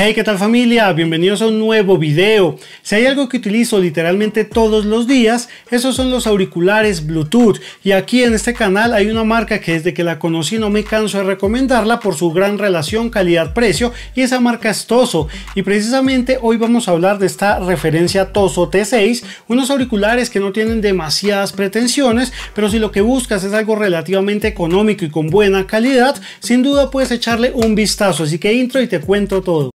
Hey, ¿qué tal familia? Bienvenidos a un nuevo video. Si hay algo que utilizo literalmente todos los días, esos son los auriculares Bluetooth. Y aquí en este canal hay una marca que desde que la conocí no me canso de recomendarla por su gran relación calidad-precio y esa marca es Toso. Y precisamente hoy vamos a hablar de esta referencia Toso T6, unos auriculares que no tienen demasiadas pretensiones, pero si lo que buscas es algo relativamente económico y con buena calidad, sin duda puedes echarle un vistazo. Así que intro y te cuento todo.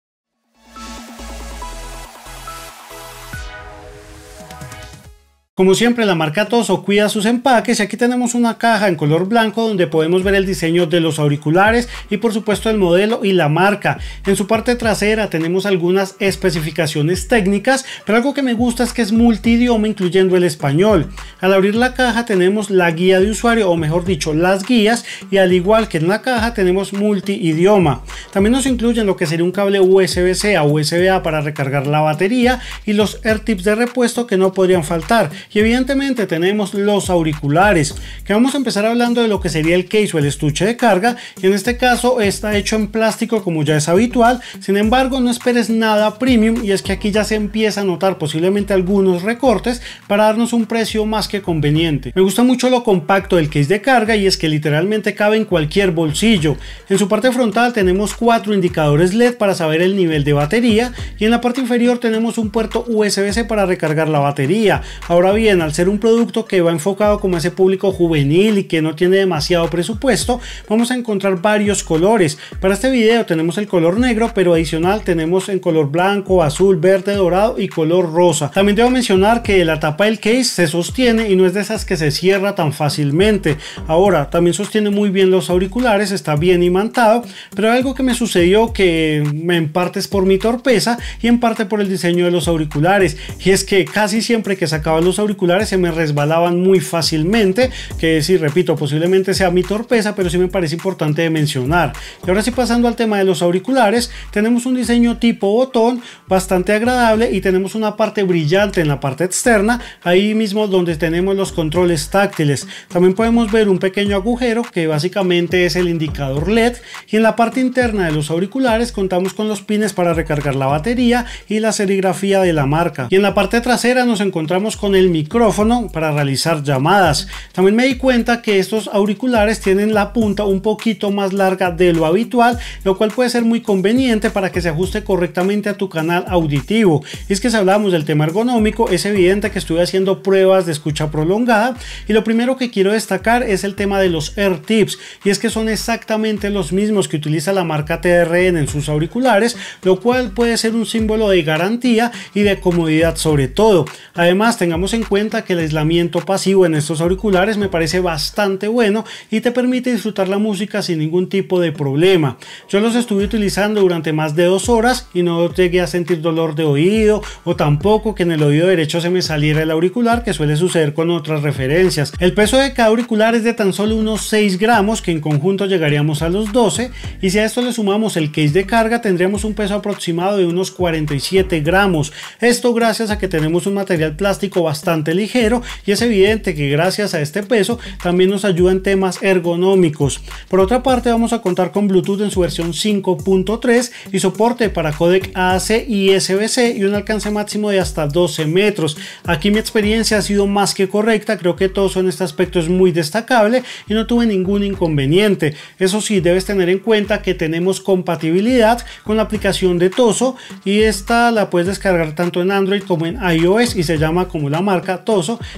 Como siempre la marca Toso cuida sus empaques y aquí tenemos una caja en color blanco donde podemos ver el diseño de los auriculares y por supuesto el modelo y la marca. En su parte trasera tenemos algunas especificaciones técnicas, pero algo que me gusta es que es multidioma incluyendo el español. Al abrir la caja tenemos la guía de usuario o mejor dicho las guías y al igual que en la caja tenemos multidioma. También nos incluyen lo que sería un cable USB-C a USB-A para recargar la batería y los AirTips de repuesto que no podrían faltar y evidentemente tenemos los auriculares, que vamos a empezar hablando de lo que sería el case o el estuche de carga. Y en este caso está hecho en plástico como ya es habitual. Sin embargo, no esperes nada premium y es que aquí ya se empieza a notar posiblemente algunos recortes para darnos un precio más que conveniente. Me gusta mucho lo compacto del case de carga y es que literalmente cabe en cualquier bolsillo. En su parte frontal tenemos cuatro indicadores LED para saber el nivel de batería y en la parte inferior tenemos un puerto USB-C para recargar la batería. Ahora bien, al ser un producto que va enfocado como ese público juvenil y que no tiene demasiado presupuesto, vamos a encontrar varios colores. Para este video tenemos el color negro, pero adicional tenemos en color blanco, azul, verde, dorado y color rosa. También debo mencionar que la tapa del case se sostiene y no es de esas que se cierra tan fácilmente. Ahora, también sostiene muy bien los auriculares, está bien imantado, pero algo que me sucedió que en parte es por mi torpeza y en parte por el diseño de los auriculares. Y es que casi siempre que sacaba los auriculares, auriculares se me resbalaban muy fácilmente, que si repito, posiblemente sea mi torpeza, pero sí me parece importante de mencionar. Y ahora sí pasando al tema de los auriculares, tenemos un diseño tipo botón bastante agradable y tenemos una parte brillante en la parte externa, ahí mismo donde tenemos los controles táctiles. También podemos ver un pequeño agujero que básicamente es el indicador LED y en la parte interna de los auriculares contamos con los pines para recargar la batería y la serigrafía de la marca. Y en la parte trasera nos encontramos con el micrófono para realizar llamadas. También me di cuenta que estos auriculares tienen la punta un poquito más larga de lo habitual, lo cual puede ser muy conveniente para que se ajuste correctamente a tu canal auditivo. Y es que si hablamos del tema ergonómico, es evidente que estuve haciendo pruebas de escucha prolongada y lo primero que quiero destacar es el tema de los tips y es que son exactamente los mismos que utiliza la marca TRN en sus auriculares, lo cual puede ser un símbolo de garantía y de comodidad sobre todo. Además, tengamos en cuenta que el aislamiento pasivo en estos auriculares me parece bastante bueno y te permite disfrutar la música sin ningún tipo de problema. Yo los estuve utilizando durante más de dos horas y no llegué a sentir dolor de oído o tampoco que en el oído derecho se me saliera el auricular que suele suceder con otras referencias. El peso de cada auricular es de tan solo unos 6 gramos que en conjunto llegaríamos a los 12 y si a esto le sumamos el case de carga tendríamos un peso aproximado de unos 47 gramos. Esto gracias a que tenemos un material plástico bastante ligero y es evidente que gracias a este peso también nos ayuda en temas ergonómicos. Por otra parte vamos a contar con Bluetooth en su versión 5.3 y soporte para codec AAC y SBC y un alcance máximo de hasta 12 metros. Aquí mi experiencia ha sido más que correcta, creo que todo en este aspecto es muy destacable y no tuve ningún inconveniente. Eso sí, debes tener en cuenta que tenemos compatibilidad con la aplicación de Toso y esta la puedes descargar tanto en Android como en iOS y se llama como la marca marca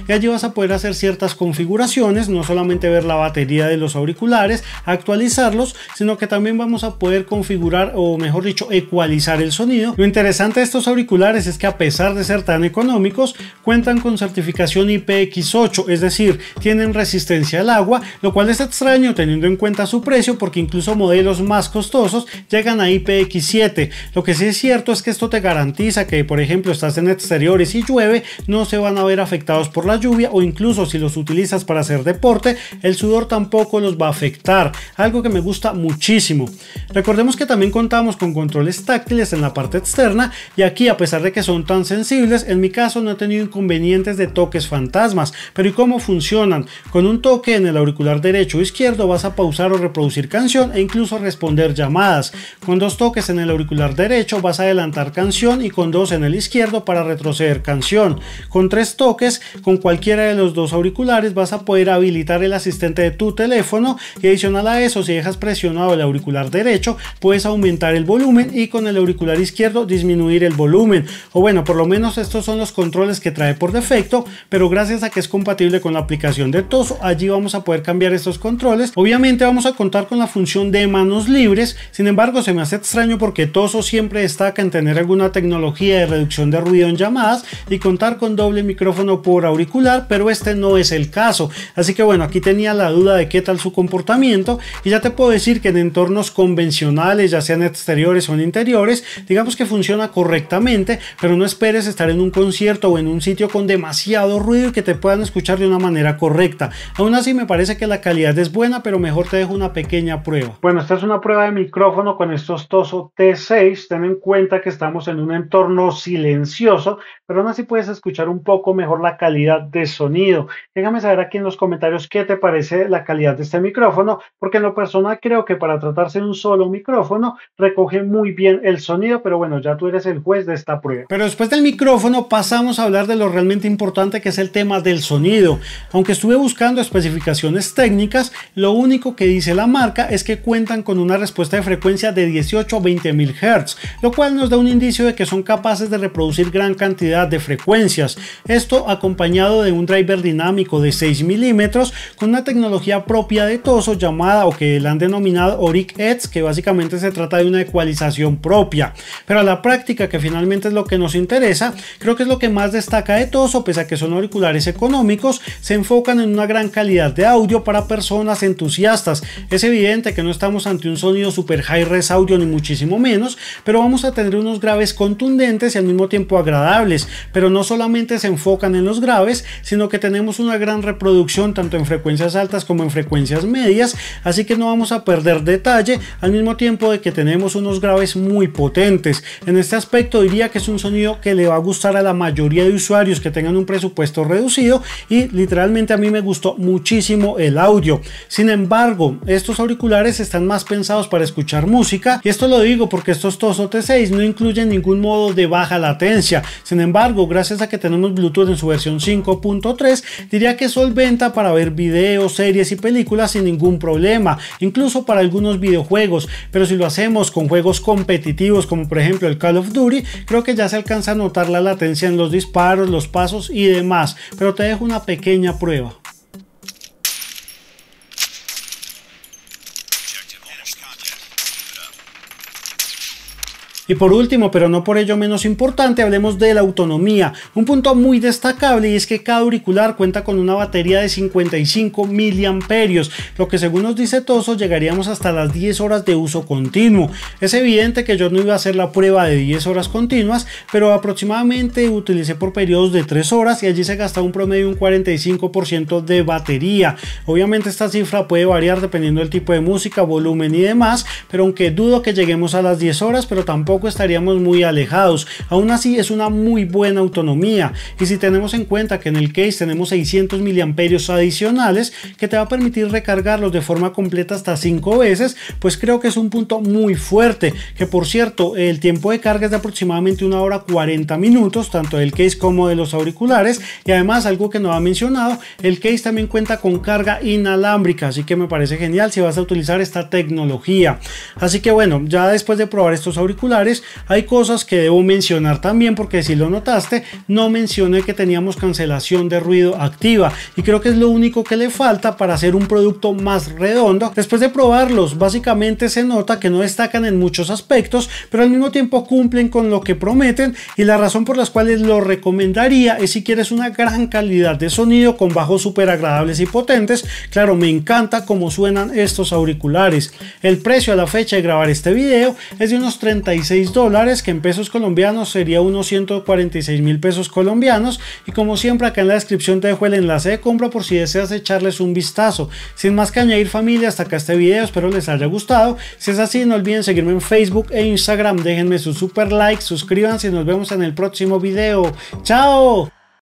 y allí vas a poder hacer ciertas configuraciones, no solamente ver la batería de los auriculares, actualizarlos, sino que también vamos a poder configurar o mejor dicho ecualizar el sonido. Lo interesante de estos auriculares es que a pesar de ser tan económicos, cuentan con certificación IPX8, es decir, tienen resistencia al agua, lo cual es extraño teniendo en cuenta su precio porque incluso modelos más costosos llegan a IPX7. Lo que sí es cierto es que esto te garantiza que, por ejemplo, estás en exteriores y llueve, no se van a afectados por la lluvia o incluso si los utilizas para hacer deporte, el sudor tampoco los va a afectar, algo que me gusta muchísimo. Recordemos que también contamos con controles táctiles en la parte externa y aquí a pesar de que son tan sensibles, en mi caso no he tenido inconvenientes de toques fantasmas, pero ¿y cómo funcionan? Con un toque en el auricular derecho o izquierdo vas a pausar o reproducir canción e incluso responder llamadas. Con dos toques en el auricular derecho vas a adelantar canción y con dos en el izquierdo para retroceder canción. Con tres toques, con cualquiera de los dos auriculares vas a poder habilitar el asistente de tu teléfono y adicional a eso, si dejas presionado el auricular derecho, puedes aumentar el volumen y con el auricular izquierdo disminuir el volumen. O bueno, por lo menos estos son los controles que trae por defecto, pero gracias a que es compatible con la aplicación de Toso, allí vamos a poder cambiar estos controles. Obviamente vamos a contar con la función de manos libres, sin embargo se me hace extraño porque Toso siempre destaca en tener alguna tecnología de reducción de ruido en llamadas y contar con doble micrófono por auricular, pero este no es el caso. Así que bueno, aquí tenía la duda de qué tal su comportamiento y ya te puedo decir que en entornos convencionales, ya sean exteriores o en interiores, digamos que funciona correctamente, pero no esperes estar en un concierto o en un sitio con demasiado ruido y que te puedan escuchar de una manera correcta. Aún así me parece que la calidad es buena, pero mejor te dejo una pequeña prueba. Bueno, esta es una prueba de micrófono con estos Toso T6. Ten en cuenta que estamos en un entorno silencioso, pero aún así puedes escuchar un poco mejor mejor la calidad de sonido. Déjame saber aquí en los comentarios qué te parece la calidad de este micrófono, porque en lo personal creo que para tratarse de un solo micrófono recoge muy bien el sonido, pero bueno, ya tú eres el juez de esta prueba. Pero después del micrófono pasamos a hablar de lo realmente importante que es el tema del sonido. Aunque estuve buscando especificaciones técnicas, lo único que dice la marca es que cuentan con una respuesta de frecuencia de 18 o 20 mil Hz, lo cual nos da un indicio de que son capaces de reproducir gran cantidad de frecuencias. Esto acompañado de un driver dinámico de 6 milímetros con una tecnología propia de Toso llamada o que la han denominado Oric Edge que básicamente se trata de una ecualización propia pero a la práctica que finalmente es lo que nos interesa creo que es lo que más destaca de Toso pese a que son auriculares económicos se enfocan en una gran calidad de audio para personas entusiastas es evidente que no estamos ante un sonido super high res audio ni muchísimo menos pero vamos a tener unos graves contundentes y al mismo tiempo agradables pero no solamente se enfocan en los graves, sino que tenemos una gran reproducción tanto en frecuencias altas como en frecuencias medias, así que no vamos a perder detalle al mismo tiempo de que tenemos unos graves muy potentes. En este aspecto diría que es un sonido que le va a gustar a la mayoría de usuarios que tengan un presupuesto reducido y literalmente a mí me gustó muchísimo el audio. Sin embargo, estos auriculares están más pensados para escuchar música y esto lo digo porque estos o T6 no incluyen ningún modo de baja latencia. Sin embargo, gracias a que tenemos Bluetooth en su versión 5.3 diría que solventa para ver videos, series y películas sin ningún problema, incluso para algunos videojuegos, pero si lo hacemos con juegos competitivos como por ejemplo el Call of Duty, creo que ya se alcanza a notar la latencia en los disparos, los pasos y demás, pero te dejo una pequeña prueba. Y por último, pero no por ello menos importante, hablemos de la autonomía. Un punto muy destacable y es que cada auricular cuenta con una batería de 55 miliamperios, lo que según nos dice Toso llegaríamos hasta las 10 horas de uso continuo. Es evidente que yo no iba a hacer la prueba de 10 horas continuas, pero aproximadamente utilicé por periodos de 3 horas y allí se gasta un promedio de un 45% de batería. Obviamente esta cifra puede variar dependiendo del tipo de música, volumen y demás, pero aunque dudo que lleguemos a las 10 horas, pero tampoco estaríamos muy alejados. Aún así es una muy buena autonomía y si tenemos en cuenta que en el case tenemos 600 miliamperios adicionales que te va a permitir recargarlos de forma completa hasta 5 veces, pues creo que es un punto muy fuerte, que por cierto el tiempo de carga es de aproximadamente una hora 40 minutos, tanto del case como de los auriculares y además algo que no ha mencionado, el case también cuenta con carga inalámbrica, así que me parece genial si vas a utilizar esta tecnología. Así que bueno, ya después de probar estos auriculares, hay cosas que debo mencionar también porque si lo notaste, no mencioné que teníamos cancelación de ruido activa y creo que es lo único que le falta para hacer un producto más redondo. Después de probarlos, básicamente se nota que no destacan en muchos aspectos, pero al mismo tiempo cumplen con lo que prometen y la razón por las cuales lo recomendaría es si quieres una gran calidad de sonido con bajos súper agradables y potentes. Claro, me encanta cómo suenan estos auriculares. El precio a la fecha de grabar este video es de unos 36 dólares, que en pesos colombianos sería unos 146 mil pesos colombianos. Y como siempre, acá en la descripción te dejo el enlace de compra por si deseas echarles un vistazo. Sin más que añadir familia, hasta acá este video, espero les haya gustado. Si es así, no olviden seguirme en Facebook e Instagram, déjenme su super like, suscríbanse y nos vemos en el próximo video. ¡Chao!